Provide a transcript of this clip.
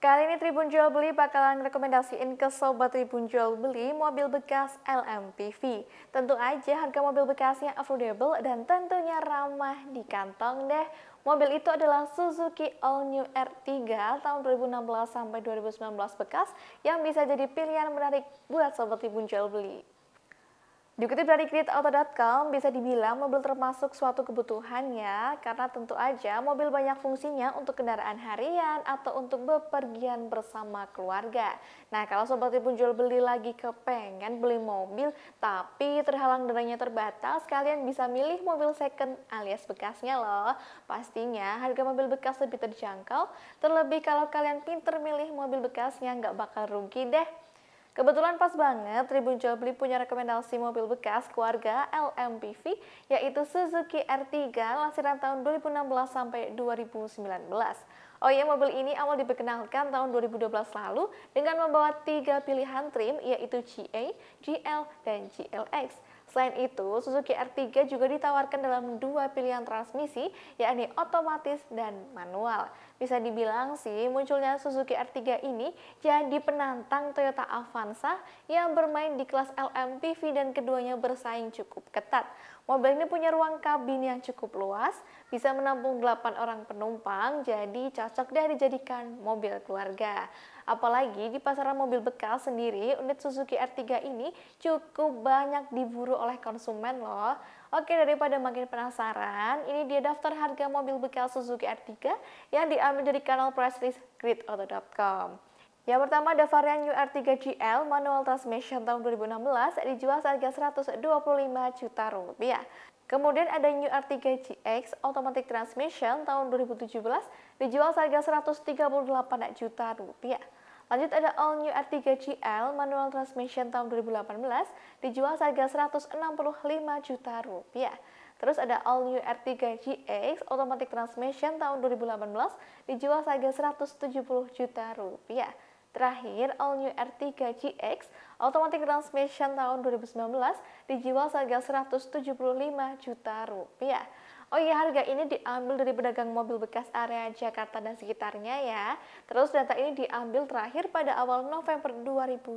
Kali ini Tribun Jual Beli bakalan rekomendasiin ke Sobat Tribun Jual Beli mobil bekas LMPV. Tentu aja harga mobil bekasnya affordable dan tentunya ramah di kantong deh. Mobil itu adalah Suzuki All New R3 tahun 2016 sampai 2019 bekas yang bisa jadi pilihan menarik buat Sobat Tribun Jual Beli. Dikutip dari CreateAuto.com, bisa dibilang mobil termasuk suatu kebutuhan ya, karena tentu aja mobil banyak fungsinya untuk kendaraan harian atau untuk bepergian bersama keluarga. Nah, kalau sobat pun jual beli lagi kepengen beli mobil, tapi terhalang dananya terbatas, kalian bisa milih mobil second alias bekasnya loh. Pastinya harga mobil bekas lebih terjangkau, terlebih kalau kalian pinter milih mobil bekasnya nggak bakal rugi deh. Kebetulan pas banget Tribun Jual Beli punya rekomendasi mobil bekas keluarga LMPV yaitu Suzuki R3 lansiran tahun 2016 sampai 2019. Oh iya, mobil ini awal diperkenalkan tahun 2012 lalu dengan membawa tiga pilihan trim yaitu GA, GL, dan GLX. Selain itu, Suzuki R3 juga ditawarkan dalam dua pilihan transmisi, yakni otomatis dan manual. Bisa dibilang sih munculnya Suzuki R3 ini jadi penantang Toyota Avanza yang bermain di kelas LMPV dan keduanya bersaing cukup ketat. Mobil ini punya ruang kabin yang cukup luas, bisa menampung 8 orang penumpang, jadi cocok deh dijadikan mobil keluarga. Apalagi di pasaran mobil bekal sendiri, unit Suzuki R3 ini cukup banyak diburu oleh konsumen loh. Oke, daripada makin penasaran, ini dia daftar harga mobil bekal Suzuki R3 yang diambil penggunaan dari kanal press list gridauto.com. Yang pertama ada varian UR3GL manual transmission tahun 2016 dijual seharga 125 juta rupiah. Kemudian ada New R3GX Automatic Transmission tahun 2017 dijual seharga 138 juta rupiah. Lanjut ada All New R3GL Manual Transmission tahun 2018 dijual seharga 165 juta rupiah. Terus ada All New R3 GX Automatic Transmission tahun 2018 dijual seharga 170 juta rupiah. Terakhir, All New R3 GX Automatic Transmission tahun 2019 dijual seharga 175 juta rupiah. Oh iya, harga ini diambil dari pedagang mobil bekas area Jakarta dan sekitarnya ya. Terus data ini diambil terakhir pada awal November 2021.